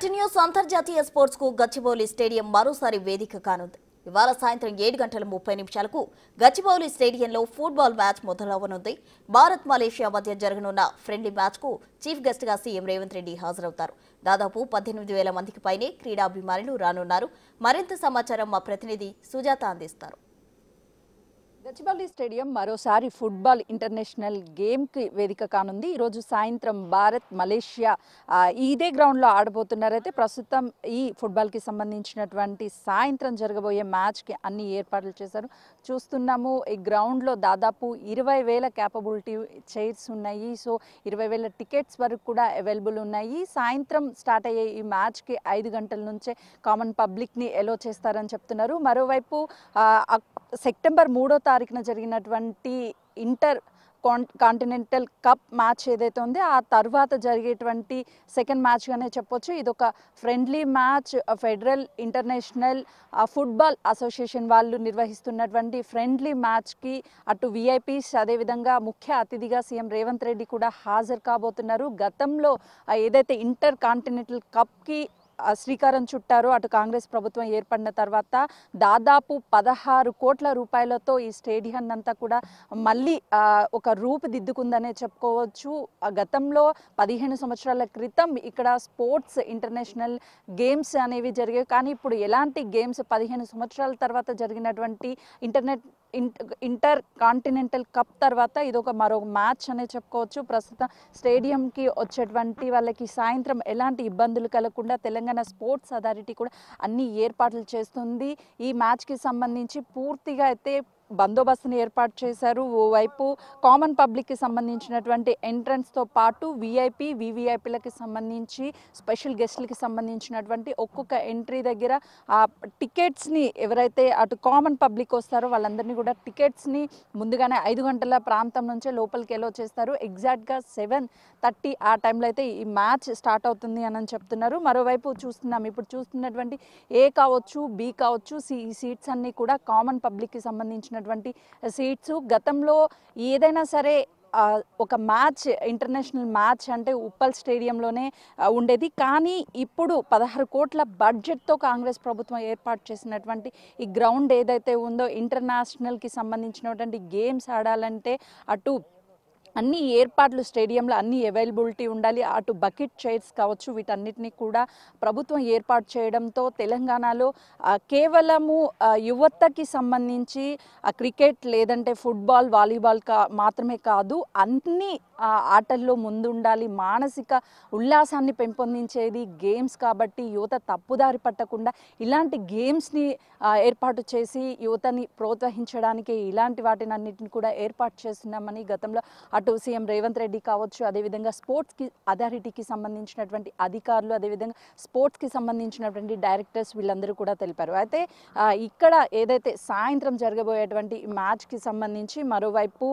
continuous అంతర్జాతీయ sports కు Gachibowli stadium మరోసారి వేదిక కానుంది ఇవాళ సాయంత్రం ఏడు గంటల ముప్పై నిమిషాలకు గచ్చిబౌలి స్టేడియంలో ఫుట్బాల్ మ్యాచ్ మొదలవనుంది భారత్ మలేషియా మధ్య జరగనున్న ఫ్రెండ్లీ మ్యాచ్కు చీఫ్ గెస్ట్గా సీఎం రేవంత్ రెడ్డి హాజరవుతారు దాదాపు పద్దెనిమిది వేల మందికి పైనే క్రీడాభిమానులు రానున్నారు మరింత సమాచారం మా ప్రతినిధి సుజాత అందిస్తారు గచ్చిబౌలి స్టేడియం మరోసారి ఫుట్బాల్ ఇంటర్నేషనల్ గేమ్కి వేదిక కానుంది ఈరోజు సాయంత్రం భారత్ మలేషియా ఇదే గ్రౌండ్లో ఆడబోతున్నారైతే ప్రస్తుతం ఈ ఫుట్బాల్కి సంబంధించినటువంటి సాయంత్రం జరగబోయే మ్యాచ్కి అన్ని ఏర్పాట్లు చేశారు చూస్తున్నాము ఈ గ్రౌండ్లో దాదాపు ఇరవై వేల క్యాపబిలిటీ చైర్స్ ఉన్నాయి సో ఇరవై వేల టికెట్స్ వరకు కూడా అవైలబుల్ ఉన్నాయి సాయంత్రం స్టార్ట్ అయ్యే ఈ మ్యాచ్కి ఐదు గంటల నుంచే కామన్ పబ్లిక్ని ఎలో చేస్తారని చెప్తున్నారు మరోవైపు సెప్టెంబర్ మూడో తారీఖు తారీఖున జరిగినటువంటి ఇంటర్ కాంటినెంటల్ కప్ మ్యాచ్ ఏదైతే ఉందో ఆ తర్వాత జరిగేటువంటి సెకండ్ మ్యాచ్గానే చెప్పొచ్చు ఇది ఒక friendly match federal international football association వాళ్ళు నిర్వహిస్తున్నటువంటి ఫ్రెండ్లీ మ్యాచ్కి అటు విఐపీస్ అదేవిధంగా ముఖ్య అతిథిగా సీఎం రేవంత్ రెడ్డి కూడా హాజరు కాబోతున్నారు గతంలో ఏదైతే ఇంటర్ కాంటినెంటల్ కప్కి శ్రీకారం చుట్టారు అటు కాంగ్రెస్ ప్రభుత్వం ఏర్పడిన తర్వాత దాదాపు పదహారు కోట్ల రూపాయలతో ఈ స్టేడియం అంతా కూడా మళ్ళీ ఒక రూపుదిద్దుకుందనే చెప్పుకోవచ్చు గతంలో పదిహేను సంవత్సరాల క్రితం ఇక్కడ స్పోర్ట్స్ ఇంటర్నేషనల్ గేమ్స్ అనేవి జరిగాయి కానీ ఇప్పుడు ఎలాంటి గేమ్స్ పదిహేను సంవత్సరాల తర్వాత జరిగినటువంటి ఇంటర్నెట్ ఇంటర్ కాంటినెంటల్ కప్ తర్వాత ఇది ఒక మరో మ్యాచ్ అనే చెప్పుకోవచ్చు ప్రస్తుతం స్టేడియంకి వచ్చేటువంటి వాళ్ళకి సాయంత్రం ఎలాంటి ఇబ్బందులు కలగకుండా తెలంగాణ స్పోర్ట్స్ అథారిటీ కూడా అన్ని ఏర్పాట్లు చేస్తుంది ఈ మ్యాచ్కి సంబంధించి పూర్తిగా అయితే బందోబస్తును ఏర్పాటు చేశారు ఓవైపు కామన్ పబ్లిక్కి సంబంధించినటువంటి ఎంట్రన్స్తో పాటు విఐపి వివిఐపిలకి సంబంధించి స్పెషల్ గెస్ట్లకి సంబంధించినటువంటి ఒక్కొక్క ఎంట్రీ దగ్గర ఆ టికెట్స్ని ఎవరైతే అటు కామన్ పబ్లిక్ వస్తారో వాళ్ళందరినీ కూడా టికెట్స్ని ముందుగానే ఐదు గంటల ప్రాంతం నుంచే లోపలికి ఎలో చేస్తారు ఎగ్జాక్ట్గా సెవెన్ థర్టీ ఆ టైంలో అయితే ఈ మ్యాచ్ స్టార్ట్ అవుతుంది అని చెప్తున్నారు మరోవైపు చూస్తున్నాం ఇప్పుడు చూస్తున్నటువంటి ఏ కావచ్చు బి కావచ్చు సి ఈ సీట్స్ అన్నీ కూడా కామన్ పబ్లిక్కి సంబంధించిన ఉన్నటువంటి సీట్స్ గతంలో ఏదైనా సరే ఒక మ్యాచ్ ఇంటర్నేషనల్ మ్యాచ్ అంటే ఉప్పల్ స్టేడియంలోనే ఉండేది కానీ ఇప్పుడు పదహారు కోట్ల బడ్జెట్తో కాంగ్రెస్ ప్రభుత్వం ఏర్పాటు చేసినటువంటి ఈ గ్రౌండ్ ఏదైతే ఉందో ఇంటర్నేషనల్కి సంబంధించినటువంటి గేమ్స్ ఆడాలంటే అటు అన్ని ఏర్పాట్లు స్టేడియంలో అన్ని అవైలబిలిటీ ఉండాలి అటు బకెట్ చైర్స్ కావచ్చు వీటన్నిటిని కూడా ప్రభుత్వం ఏర్పాటు చేయడంతో తెలంగాణలో కేవలము యువతకి సంబంధించి క్రికెట్ లేదంటే ఫుట్బాల్ వాలీబాల్ కా మాత్రమే కాదు అన్ని ఆటల్లో ముందుండాలి మానసిక ఉల్లాసాన్ని పెంపొందించేది గేమ్స్ కాబట్టి యువత తప్పుదారి పట్టకుండా ఇలాంటి గేమ్స్ని ఏర్పాటు చేసి యువతని ప్రోత్సహించడానికి ఇలాంటి వాటిని కూడా ఏర్పాటు చేస్తున్నామని గతంలో అటు సీఎం రేవంత్ రెడ్డి కావచ్చు అదేవిధంగా స్పోర్ట్స్కి అథారిటీకి సంబంధించినటువంటి అధికారులు అదేవిధంగా స్పోర్ట్స్కి సంబంధించినటువంటి డైరెక్టర్స్ వీళ్ళందరూ కూడా తెలిపారు అయితే ఇక్కడ ఏదైతే సాయంత్రం జరగబోయేటువంటి మ్యాచ్కి సంబంధించి మరోవైపు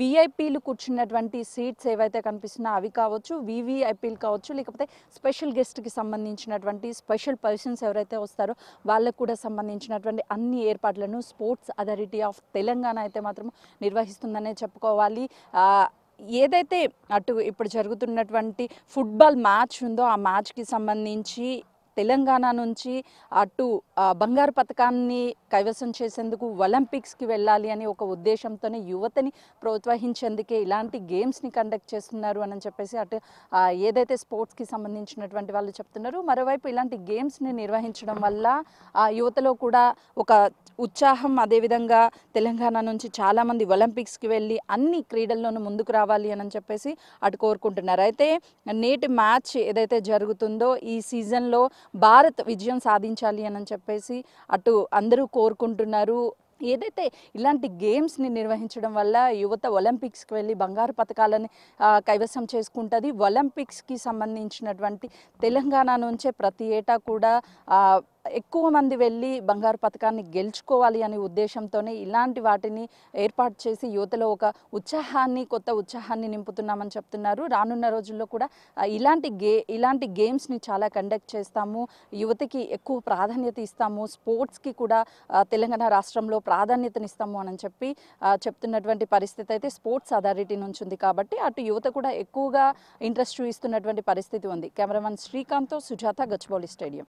విఐపీలు కూర్చున్నటువంటి సీట్స్ ఏవైతే కనిపిస్తున్నా అవి కావచ్చు వివిఐపీలు కావచ్చు లేకపోతే స్పెషల్ గెస్ట్కి సంబంధించినటువంటి స్పెషల్ పర్సన్స్ ఎవరైతే వస్తారో వాళ్ళకు కూడా సంబంధించినటువంటి అన్ని ఏర్పాట్లను స్పోర్ట్స్ అథారిటీ ఆఫ్ తెలంగాణ అయితే మాత్రం నిర్వహిస్తుందనే చెప్పుకోవాలి ఏదైతే అటు ఇప్పుడు జరుగుతున్నటువంటి ఫుట్బాల్ మ్యాచ్ ఉందో ఆ మ్యాచ్కి సంబంధించి తెలంగాణ నుంచి అటు బంగారు పథకాన్ని కైవసం చేసేందుకు ఒలింపిక్స్కి వెళ్ళాలి అనే ఒక ఉద్దేశంతోనే యువతని ప్రోత్సహించేందుకే ఇలాంటి గేమ్స్ని కండక్ట్ చేస్తున్నారు అని చెప్పేసి అటు ఏదైతే స్పోర్ట్స్కి సంబంధించినటువంటి వాళ్ళు చెప్తున్నారు మరోవైపు ఇలాంటి గేమ్స్ని నిర్వహించడం వల్ల ఆ యువతలో కూడా ఒక ఉత్సాహం అదేవిధంగా తెలంగాణ నుంచి చాలామంది ఒలింపిక్స్కి వెళ్ళి అన్ని క్రీడల్లోనూ ముందుకు రావాలి అని చెప్పేసి అటు కోరుకుంటున్నారు అయితే నేటి మ్యాచ్ ఏదైతే జరుగుతుందో ఈ సీజన్లో భారత్ విజయం సాధించాలి అని చెప్పేసి అటు అందరూ కోరుకుంటున్నారు ఏదైతే ఇలాంటి గేమ్స్ని నిర్వహించడం వల్ల యువత ఒలింపిక్స్కి వెళ్ళి బంగారు పథకాలని కైవసం చేసుకుంటుంది ఒలింపిక్స్కి సంబంధించినటువంటి తెలంగాణ నుంచే ప్రతి ఏటా కూడా ఎక్కువ మంది వెళ్ళి బంగారు పథకాన్ని గెలుచుకోవాలి అనే ఉద్దేశంతోనే ఇలాంటి వాటిని ఏర్పాటు చేసి యువతలో ఒక ఉత్సాహాన్ని కొత్త ఉత్సాహాన్ని నింపుతున్నామని చెప్తున్నారు రానున్న రోజుల్లో కూడా ఇలాంటి గే ఇలాంటి గేమ్స్ని చాలా కండక్ట్ చేస్తాము యువతకి ఎక్కువ ప్రాధాన్యత ఇస్తాము స్పోర్ట్స్కి కూడా తెలంగాణ రాష్ట్రంలో ప్రాధాన్యతనిస్తాము అని చెప్పి చెప్తున్నటువంటి పరిస్థితి అయితే స్పోర్ట్స్ అథారిటీ నుంచి ఉంది కాబట్టి అటు యువత కూడా ఎక్కువగా ఇంట్రెస్ట్ చూపిస్తున్నటువంటి పరిస్థితి ఉంది కెమెరామన్ శ్రీకాంత్తో సుజాత గచ్చబౌలి స్టేడియం